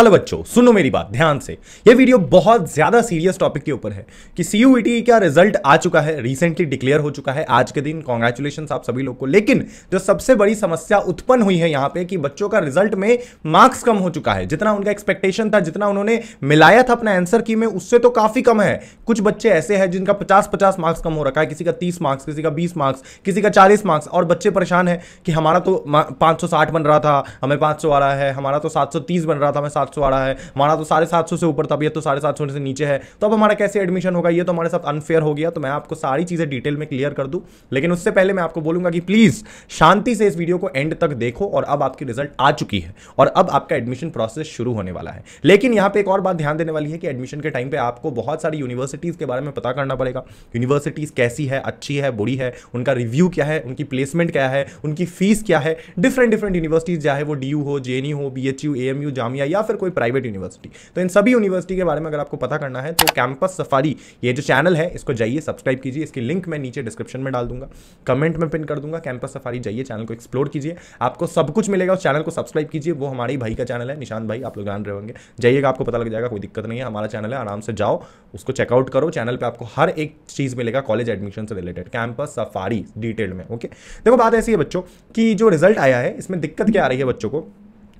hello बच्चों सुनो मेरी बात ध्यान से ये वीडियो बहुत ज़्यादा सीरियस टॉपिक के ऊपर है कि सी यू का रिजल्ट आ चुका है रिसेंटली डिक्लेयर हो चुका है आज के दिन कॉन्ग्रेचुलेशन आप सभी लोग को लेकिन जो सबसे बड़ी समस्या उत्पन्न हुई है यहाँ पे कि बच्चों का रिजल्ट में मार्क्स कम हो चुका है जितना उनका एक्सपेक्टेशन था जितना उन्होंने मिलाया था अपना आंसर की में उससे तो काफ़ी कम है कुछ बच्चे ऐसे हैं जिनका पचास पचास मार्क्स कम हो रखा है किसी का तीस मार्क्स किसी का बीस मार्क्स किसी का चालीस मार्क्स और बच्चे परेशान है कि हमारा तो पांच बन रहा था हमें पांच आ रहा है हमारा तो सात बन रहा था हमें सात सात सौ आ रहा है हमारा तो साढ़े सात सौ से ऊपर था अभी तो साढ़े सात सौ से नीचे है तो अब हमारा कैसे एडमिशन होगा ये तो हमारे साथ अनफेयर हो गया तो मैं आपको सारी चीज़ें डिटेल में क्लियर कर दूँ लेकिन उससे पहले मैं आपको बोलूंगा कि प्लीज़ शांति से इस वीडियो को एंड तक देखो और अब आपकी रिजल्ट आ चुकी है और अब आपका एडमिशन प्रोसेस शुरू होने वाला है लेकिन यहाँ पर एक और बात ध्यान देने वाली है कि एडमिशन के टाइम पर आपको बहुत सारी यूनिवर्सिटीज़ के बारे में पता करना पड़ेगा यूनिवर्सिटीज़ कैसी है अच्छी है बुरी है उनका रिव्यू क्या है उनकी प्लेसमेंट क्या है उनकी फीस क्या है डिफरेंट डिफरेंट यूनिवर्सिटीज़ चाहे वो डी हो जे हो B H U M U Jamia या फिर कोई प्राइवेट यूनिवर्सिटी तो इन सभी यूनिवर्सिटी के बारे में अगर आपको पता करना है तो कैंपस सफारी ये जो चैनल है इसको जाइए सब्सक्राइब कीजिए इसकी लिंक मैं नीचे डिस्क्रिप्शन में डाल दूंगा कमेंट में पिन कर दूंगा कैंपस सफारी जाइए चैनल को एक्सप्लोर कीजिए आपको सब कुछ मिलेगा उस चैनल को सब्सक्राइब कीजिए वो हमारे भाई का चैनल है निशान भाई आप लोग जान रहे होंगे जाइएगा आपको पता लग जाएगा कोई दिक्कत नहीं है हमारा चैनल है आराम से जाओ उसको चेकआउट करो चैनल पर आपको हर एक चीज़ मिलेगा कॉलेज एडमिशन से रिलेटेड कैंपस सफारी डिटेल में ओके देखो बात ऐसी है बच्चों की जो रिजल्ट आया है इसमें दिक्कत क्या आ रही है बच्चों को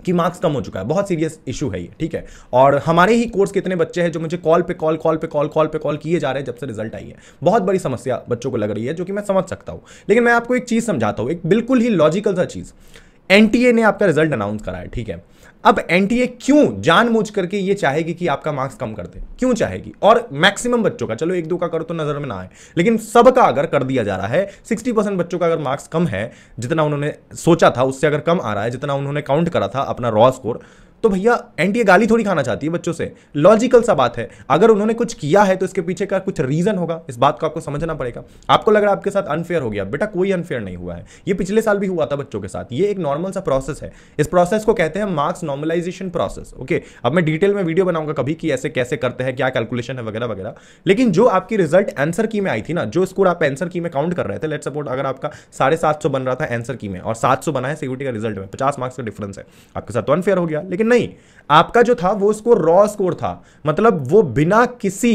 कि मार्क्स कम हो चुका है बहुत सीरियस इशू है ये ठीक है और हमारे ही कोर्स के इतने बच्चे हैं जो मुझे कॉल पे कॉल कॉल पे कॉल कॉल पे कॉल किए जा रहे हैं जब से रिजल्ट आई है बहुत बड़ी समस्या बच्चों को लग रही है जो कि मैं समझ सकता हूँ लेकिन मैं आपको एक चीज़ समझाता हूँ एक बिल्कुल ही लॉजिकल सा चीज़ एन ने आपका रिजल्ट अनाउंस करा है ठीक है अब एनटीए क्यों जानबूझ करके ये चाहेगी कि आपका मार्क्स कम कर दे क्यों चाहेगी और मैक्सिमम बच्चों का चलो एक दो का करो तो नजर में ना आए लेकिन सबका अगर कर दिया जा रहा है 60 परसेंट बच्चों का अगर मार्क्स कम है जितना उन्होंने सोचा था उससे अगर कम आ रहा है जितना उन्होंने काउंट करा था अपना रॉ स्कोर तो भैया एनटीए गाली थोड़ी खाना चाहती है बच्चों से लॉजिकल सा बात है अगर उन्होंने कुछ किया है तो इसके पीछे का कुछ रीज़न होगा इस बात को आपको समझना पड़ेगा आपको लग रहा है आपके साथ अनफेयर हो गया बेटा कोई अनफेयर नहीं हुआ है ये पिछले साल भी हुआ था बच्चों के साथ ये एक नॉर्मल सा प्रोसेस है इस प्रोसेस को कहते हैं मार्क्स नॉर्मलाइजेशन प्रोसेस ओके अब मैं डिटेल में वीडियो बनाऊंगा कभी कि ऐसे कैसे करते हैं क्या कैलकुलेशन है वगैरह वगैरह लेकिन जो आपकी रिजल्ट आंसर की में आई थी ना जो स्कोर आप आंसर की में काउंट कर रहे थे लेट सपोर्ट अगर आपका साढ़े सात सौ बन रहा था आंसर की में और सात सौ बना है सीयूटी का रिजल्ट में पचास मार्क्स का डिफरेंस है आपके साथ तो अनफेयर हो गया लेकिन नहीं आपका जो था वो स्कोर रॉ स्कोर था मतलब वो बिना किसी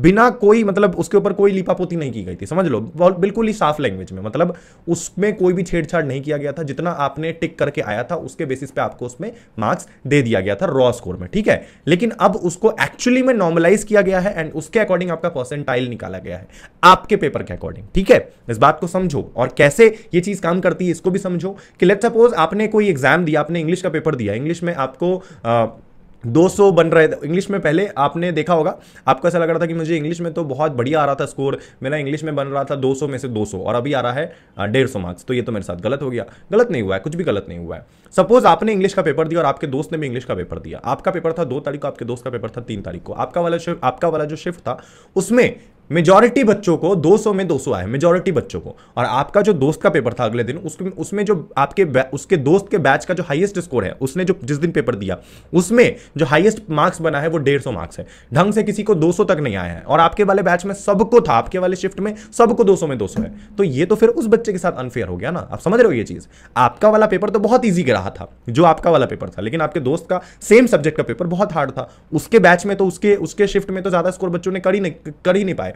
बिना कोई मतलब उसके ऊपर कोई लिपापोती नहीं की गई थी समझ लो बिल्कुल ही साफ लैंग्वेज में मतलब उसमें कोई भी छेड़छाड़ नहीं किया गया था जितना आपने टिक करके आया था उसके बेसिस पे आपको उसमें मार्क्स दे दिया गया था रॉ स्कोर में ठीक है लेकिन अब उसको एक्चुअली में नॉर्मलाइज किया गया है एंड उसके अकॉर्डिंग आपका परसेंटाइल निकाला गया है आपके पेपर के अकॉर्डिंग ठीक है इस बात को समझो और कैसे ये चीज काम करती है इसको भी समझो कि लेट सपोज आपने कोई एग्जाम दिया आपने इंग्लिश का पेपर दिया इंग्लिश में आपको आ, 200 बन रहे थे इंग्लिश में पहले आपने देखा होगा आपको ऐसा लग रहा था कि मुझे इंग्लिश में तो बहुत बढ़िया आ रहा था स्कोर मेरा इंग्लिश में बन रहा था 200 में से 200 और अभी आ रहा है डेढ़ सौ मार्क्स तो ये तो मेरे साथ गलत हो गया गलत नहीं हुआ है कुछ भी गलत नहीं हुआ है सपोज आपने इंग्लिश का पेपर दिया और आपके दोस्त ने भी इंग्लिश का पेपर दिया आपका पेपर था दो तारीख को आपके दोस्त का पेपर था तीन तारीख को आपका वाला शिफ्ट आपका वाला जो शिफ्ट था उसमें मेजोरिटी बच्चों को 200 में 200 आए मेजोरिटी बच्चों को और आपका जो दोस्त का पेपर था अगले दिन उसमें उसमें जो आपके उसके दोस्त के बैच का जो हाईएस्ट स्कोर है उसने जो जिस दिन पेपर दिया उसमें जो हाईएस्ट मार्क्स बना है वो डेढ़ मार्क्स है ढंग से किसी को दो तक नहीं आया है और आपके वाले बैच में सबको था आपके वाले शिफ्ट में सबको दो में दो है तो ये तो फिर उस बच्चे के साथ अनफेयर हो गया ना आप समझ रहे हो ये चीज़ आपका वाला पेपर तो बहुत ईजी रहा था जो आपका वाला पेपर था लेकिन आपके दोस्त का सेम सब्जेक्ट का पेपर बहुत हार्ड था उसके बैच में तो उसके उसके शिफ्ट में तो ज़्यादा स्कोर बच्चों ने कर ही नहीं कर ही नहीं पाए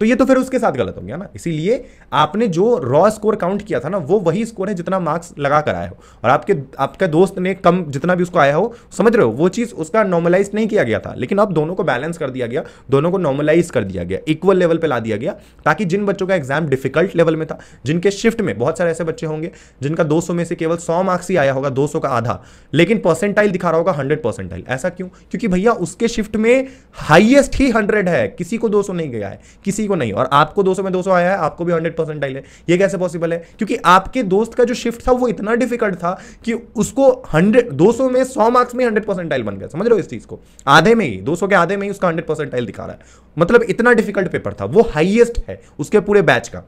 तो ये तो फिर उसके साथ गलत हो गया ना इसीलिए आपने जो रॉ स्कोर काउंट किया था ना वो वही स्कोर है जितना मार्क्स लगा कर आया हो और आपके आपके दोस्त ने कम जितना भी उसको आया हो समझ रहे हो वो चीज़ उसका नॉर्मलाइज नहीं किया गया था लेकिन अब दोनों को बैलेंस कर दिया गया दोनों को नॉर्मलाइज कर दिया गया इक्वल लेवल पर ला दिया गया ताकि जिन बच्चों का एग्जाम डिफिकल्ट लेवल में था जिनके शिफ्ट में बहुत सारे ऐसे बच्चे होंगे जिनका दो में से केवल सौ मार्क्स ही आया होगा दो का आधा लेकिन परसेंटाइल दिखा रहा होगा हंड्रेड परसेंटाइल ऐसा क्यों क्योंकि भैया उसके शिफ्ट में हाइएस्ट ही हंड्रेड है किसी को दो नहीं गया है किसी किसी को नहीं और आपको दो में दो आया है आपको भी हंड्रेड परसेंट है ये कैसे पॉसिबल है क्योंकि आपके दोस्त का जो शिफ्ट था वो इतना डिफिकल्ट था कि उसको हंड्रेड दो में सौ मार्क्स में हंड्रेड परसेंट बन गया समझ रहे हो इस चीज़ को आधे में ही दो के आधे में ही उसका हंड्रेड परसेंटाइल दिखा रहा है मतलब इतना डिफिकल्ट पेपर था वो हाइएस्ट है उसके पूरे बैच का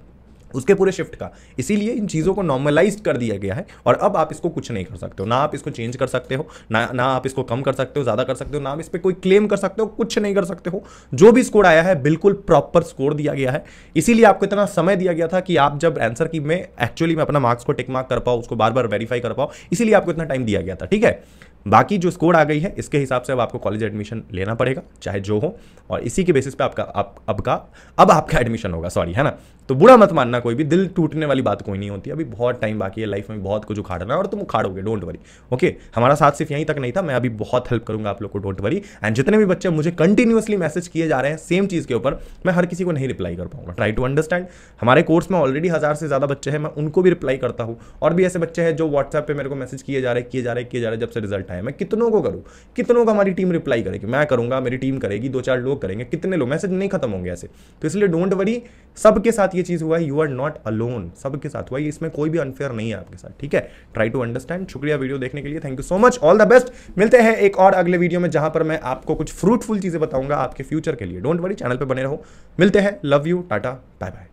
उसके पूरे शिफ्ट का इसीलिए इन चीज़ों को नॉर्मलाइज कर दिया गया है और अब आप इसको कुछ नहीं कर सकते हो ना आप इसको चेंज कर सकते हो ना ना आप इसको कम कर सकते हो ज़्यादा कर सकते हो ना आप इस पर कोई क्लेम कर सकते हो कुछ नहीं कर सकते हो जो भी स्कोर आया है बिल्कुल प्रॉपर स्कोर दिया गया है इसीलिए आपको इतना समय दिया गया था कि आप जब आंसर की मैं एक्चुअली में अपना मार्क्स को टिक मार्क कर पाओ उसको बार बार वेरीफाई कर पाओ इसीलिए आपको इतना टाइम दिया गया था ठीक है बाकी जो स्कोर आ गई है इसके हिसाब से अब आपको कॉलेज एडमिशन लेना पड़ेगा चाहे जो हो और इसी के बेसिस पे आपका आप अब का अब आपका एडमिशन होगा सॉरी है ना तो बुरा मत मानना कोई भी दिल टूटने वाली बात कोई नहीं होती अभी बहुत टाइम बाकी है लाइफ में बहुत कुछ उखाड़ना है और तुम उखाड़ोगे डोंट वरी ओके हमारा साथ सिर्फ यहीं तक नहीं था मैं अभी बहुत हेल्प करूंगा आप लोग को डोंट वरी एंड जितने भी बच्चे मुझे कंटिन्यूसली मैसेज किए जा रहे हैं सेम चीज़ के ऊपर मैं हर किसी को नहीं रिप्लाई कर पाऊंगा ट्राई टू अंडरस्टैंड हमारे कोर्स में ऑलरेडी हज़ार से ज़्यादा बच्चे हैं मैं उनको भी रिप्लाई करता हूँ और भी ऐसे बच्चे हैं जो व्हाट्सएप पर मेरे को मैसेज किए जा रहे किए जा रहे किए जा रहे जब से रिजल्ट बैठा है मैं कितनों को करूँ कितनों को हमारी टीम रिप्लाई करेगी मैं करूँगा मेरी टीम करेगी दो चार लोग करेंगे कितने लोग मैसेज नहीं खत्म होंगे ऐसे तो इसलिए डोंट वरी सबके साथ ये चीज़ हुआ है यू आर नॉट अलोन सबके साथ हुआ है इसमें कोई भी अनफेयर नहीं है आपके साथ ठीक है ट्राई टू अंडरस्टैंड शुक्रिया वीडियो देखने के लिए thank you so much all the best मिलते हैं एक और अगले वीडियो में जहां पर मैं आपको कुछ फ्रूटफुल चीज़ें बताऊंगा आपके फ्यूचर के लिए डोंट वरी चैनल पर बने रहो मिलते हैं love you tata bye bye